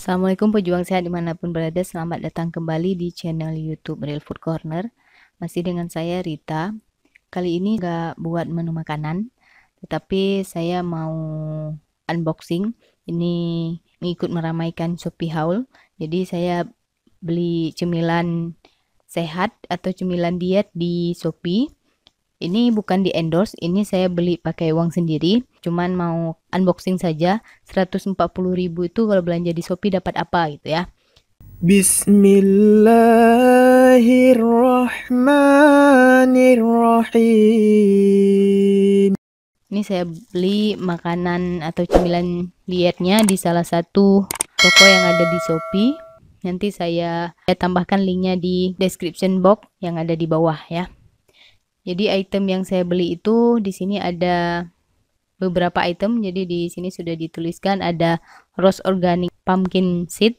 Assalamualaikum pejuang sehat dimanapun berada Selamat datang kembali di channel youtube Real Food Corner Masih dengan saya Rita Kali ini gak buat menu makanan Tetapi saya mau unboxing Ini mengikut meramaikan Shopee Haul Jadi saya beli cemilan sehat atau cemilan diet di Shopee ini bukan di endorse, ini saya beli pakai uang sendiri, cuman mau unboxing saja. 140.000 itu kalau belanja di Shopee dapat apa gitu ya. Bismillahirrahmanirrahim. Ini saya beli makanan atau cemilan dietnya di salah satu toko yang ada di Shopee. Nanti saya, saya tambahkan linknya di description box yang ada di bawah ya. Jadi item yang saya beli itu di sini ada beberapa item. Jadi di sini sudah dituliskan ada rose organic pumpkin seed,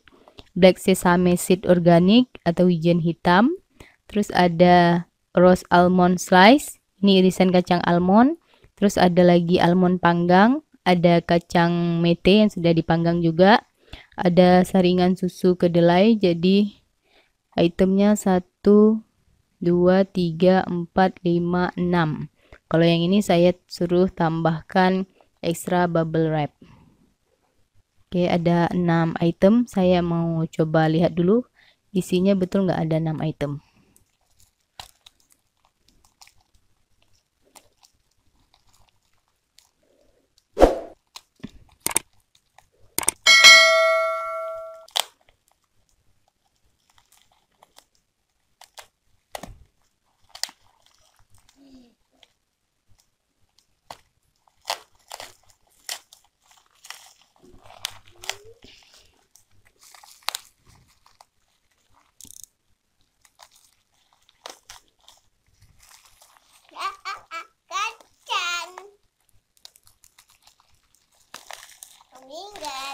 black sesame seed organic atau wijen hitam. Terus ada rose almond slice. Ini irisan kacang almond. Terus ada lagi almond panggang, ada kacang mete yang sudah dipanggang juga. Ada saringan susu kedelai. Jadi itemnya satu 2, 3, 4, 5, 6. Kalau yang ini saya suruh tambahkan extra bubble wrap. Oke, ada 6 item. Saya mau coba lihat dulu isinya betul nggak ada 6 item.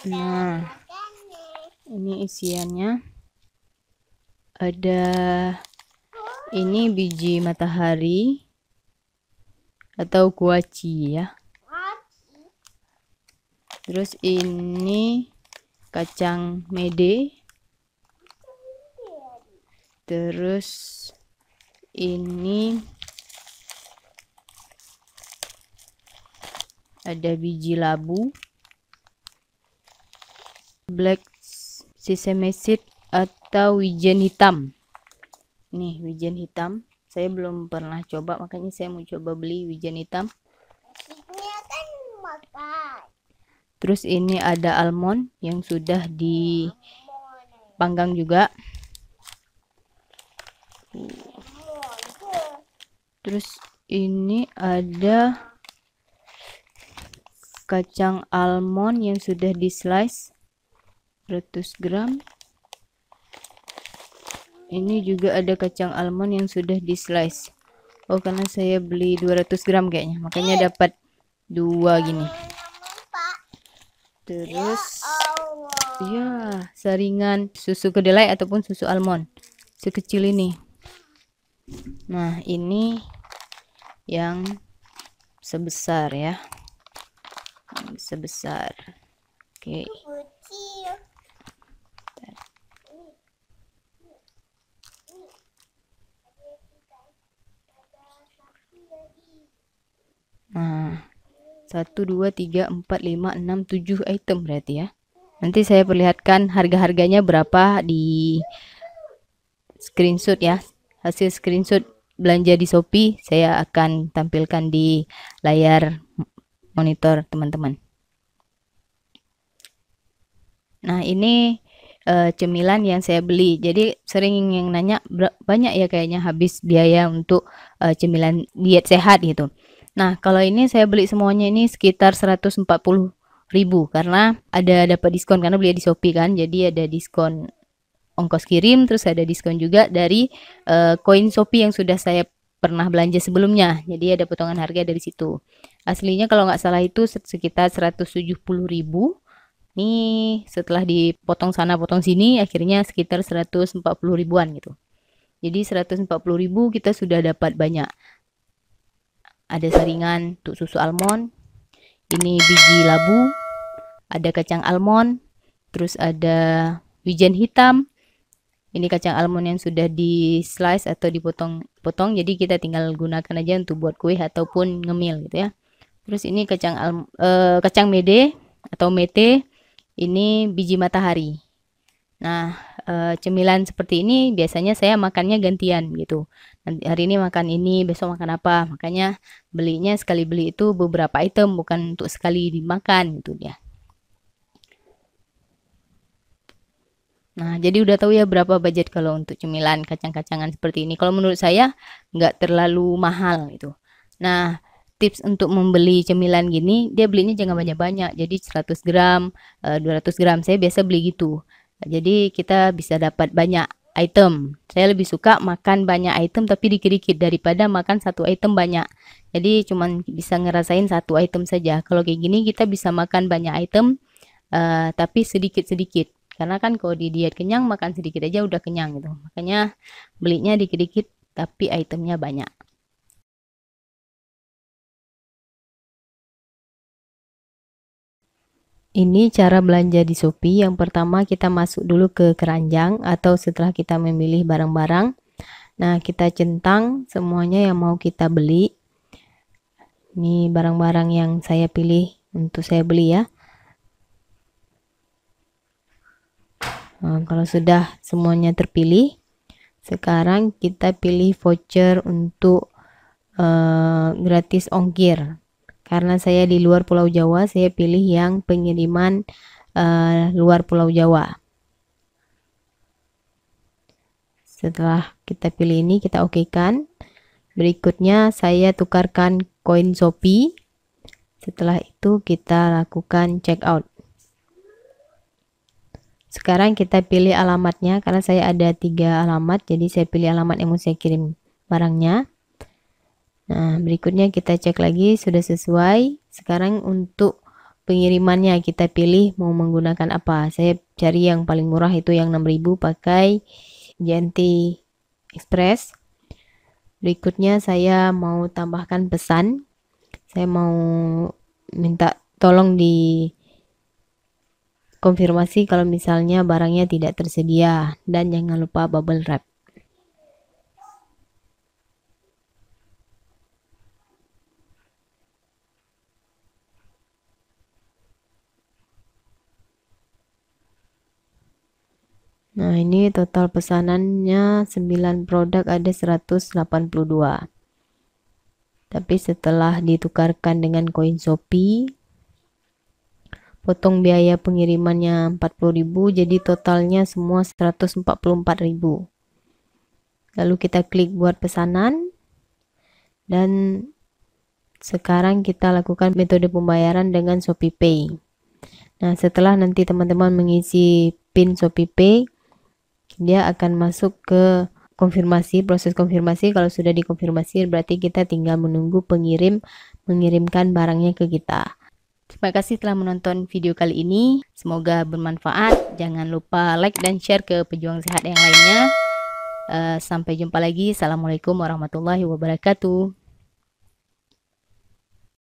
nah ini isiannya ada ini biji matahari atau guaci ya terus ini kacang mede terus ini ada biji labu black sesame seed atau wijen hitam nih wijen hitam saya belum pernah coba makanya saya mau coba beli wijen hitam terus ini ada almond yang sudah dipanggang juga terus ini ada kacang almond yang sudah di slice 100 gram ini juga ada kacang almond yang sudah di slice oh karena saya beli 200 gram kayaknya makanya dapat dua gini terus ya, ya saringan susu kedelai ataupun susu almond sekecil ini nah ini yang sebesar ya sebesar oke okay. 1, 2, 3, 4, 5, 6, 7 item berarti ya nanti saya perlihatkan harga-harganya berapa di screenshot ya hasil screenshot belanja di Shopee saya akan tampilkan di layar monitor teman-teman nah ini uh, cemilan yang saya beli jadi sering yang nanya banyak ya kayaknya habis biaya untuk uh, cemilan diet sehat gitu Nah, kalau ini saya beli semuanya ini sekitar 140 ribu karena ada dapat diskon karena beli di Shopee kan. Jadi ada diskon ongkos kirim terus ada diskon juga dari eh, koin uh, Shopee yang sudah saya pernah belanja sebelumnya. Jadi ada potongan harga dari situ. Aslinya kalau nggak salah itu sekitar 170 ribu ini setelah dipotong sana potong sini akhirnya sekitar 140 ribuan gitu jadi 140 ribu kita sudah dapat banyak ada saringan untuk susu almond ini biji labu ada kacang almond terus ada wijen hitam ini kacang almond yang sudah di slice atau dipotong-potong jadi kita tinggal gunakan aja untuk buat kue ataupun ngemil gitu ya terus ini kacang al uh, kacang mede atau mete ini biji matahari nah uh, cemilan seperti ini biasanya saya makannya gantian gitu hari ini makan ini besok makan apa makanya belinya sekali beli itu beberapa item bukan untuk sekali dimakan gitu ya Nah, jadi udah tahu ya berapa budget kalau untuk cemilan kacang-kacangan seperti ini. Kalau menurut saya nggak terlalu mahal itu Nah, tips untuk membeli cemilan gini, dia belinya jangan banyak-banyak. Jadi 100 gram, 200 eh, gram. Saya biasa beli gitu. Jadi kita bisa dapat banyak item. Saya lebih suka makan banyak item tapi dikit-dikit daripada makan satu item banyak. Jadi cuman bisa ngerasain satu item saja. Kalau kayak gini kita bisa makan banyak item uh, tapi sedikit-sedikit. Karena kan kalau di diet kenyang makan sedikit aja udah kenyang gitu. Makanya belinya dikit-dikit tapi itemnya banyak. Ini cara belanja di Shopee. Yang pertama kita masuk dulu ke keranjang atau setelah kita memilih barang-barang. Nah, kita centang semuanya yang mau kita beli. Ini barang-barang yang saya pilih untuk saya beli ya. Nah, kalau sudah semuanya terpilih, sekarang kita pilih voucher untuk uh, gratis ongkir. Karena saya di luar Pulau Jawa, saya pilih yang pengiriman uh, luar Pulau Jawa. Setelah kita pilih ini, kita oke kan. Berikutnya saya tukarkan koin Shopee. Setelah itu kita lakukan check out. Sekarang kita pilih alamatnya karena saya ada tiga alamat, jadi saya pilih alamat yang mau saya kirim barangnya. Nah, berikutnya kita cek lagi sudah sesuai. Sekarang untuk pengirimannya kita pilih mau menggunakan apa. Saya cari yang paling murah itu yang 6000 pakai Janti Express. Berikutnya saya mau tambahkan pesan. Saya mau minta tolong di konfirmasi kalau misalnya barangnya tidak tersedia dan jangan lupa bubble wrap. Nah, ini total pesanannya 9 produk ada 182. Tapi setelah ditukarkan dengan koin Shopee, potong biaya pengirimannya 40.000 jadi totalnya semua 144.000. Lalu kita klik buat pesanan dan sekarang kita lakukan metode pembayaran dengan Shopee Pay. Nah, setelah nanti teman-teman mengisi PIN Shopee Pay, dia akan masuk ke konfirmasi, proses konfirmasi. Kalau sudah dikonfirmasi berarti kita tinggal menunggu pengirim mengirimkan barangnya ke kita. Terima kasih telah menonton video kali ini. Semoga bermanfaat. Jangan lupa like dan share ke pejuang sehat yang lainnya. Uh, sampai jumpa lagi. Assalamualaikum warahmatullahi wabarakatuh.